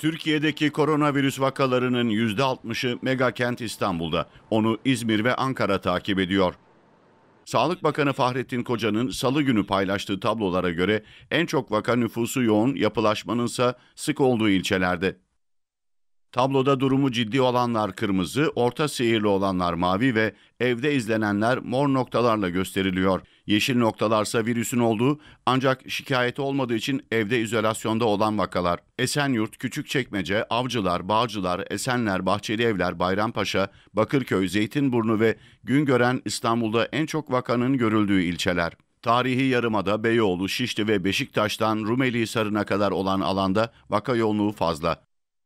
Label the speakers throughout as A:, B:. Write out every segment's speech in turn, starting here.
A: Türkiye'deki koronavirüs vakalarının %60'ı Kent İstanbul'da. Onu İzmir ve Ankara takip ediyor. Sağlık Bakanı Fahrettin Koca'nın salı günü paylaştığı tablolara göre en çok vaka nüfusu yoğun, yapılaşmanın ise sık olduğu ilçelerde. Tabloda durumu ciddi olanlar kırmızı, orta seyirli olanlar mavi ve evde izlenenler mor noktalarla gösteriliyor. Yeşil noktalarsa virüsün olduğu ancak şikayeti olmadığı için evde izolasyonda olan vakalar. Esenyurt, Küçükçekmece, Avcılar, Bağcılar, Esenler, Bahçeli Evler, Bayrampaşa, Bakırköy, Zeytinburnu ve Güngören İstanbul'da en çok vakanın görüldüğü ilçeler. Tarihi Yarımada, Beyoğlu, Şişli ve Beşiktaş'tan Rumeli Rumelihisarı'na kadar olan alanda vaka yoğunluğu fazla.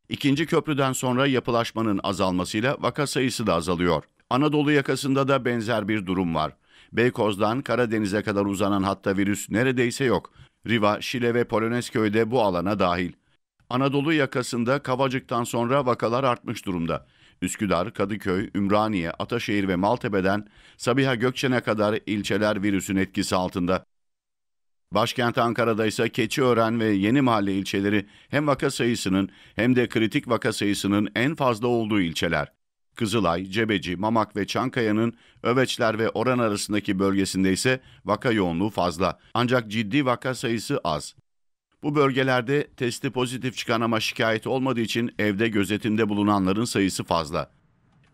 A: İkinci köprüden sonra yapılaşmanın azalmasıyla vaka sayısı da azalıyor. Anadolu yakasında da benzer bir durum var. Beykoz'dan Karadeniz'e kadar uzanan hatta virüs neredeyse yok. Riva, Şile ve Polonezköy'de bu alana dahil. Anadolu yakasında Kavacık'tan sonra vakalar artmış durumda. Üsküdar, Kadıköy, Ümraniye, Ataşehir ve Maltepe'den Sabiha Gökçen'e kadar ilçeler virüsün etkisi altında. Başkent Ankara'da ise Keçiören ve yeni mahalle ilçeleri hem vaka sayısının hem de kritik vaka sayısının en fazla olduğu ilçeler. Kızılay, Cebeci, Mamak ve Çankaya'nın Öveçler ve Oran arasındaki bölgesinde ise vaka yoğunluğu fazla. Ancak ciddi vaka sayısı az. Bu bölgelerde testi pozitif çıkan ama şikayet olmadığı için evde gözetimde bulunanların sayısı fazla.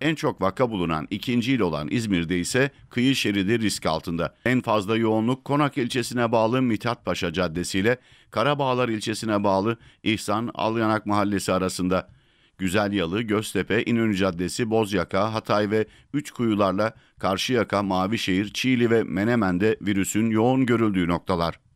A: En çok vaka bulunan ikinci il olan İzmir'de ise kıyı şeridi risk altında. En fazla yoğunluk Konak ilçesine bağlı Mithatpaşa Caddesi ile Karabağlar ilçesine bağlı İhsan Alyanak Mahallesi arasında. Güzelyalı, Göztepe, İnönü Caddesi, Bozyaka, Hatay ve Üç Kuyularla Karşıyaka, Mavişehir, Çiğli ve Menemen'de virüsün yoğun görüldüğü noktalar.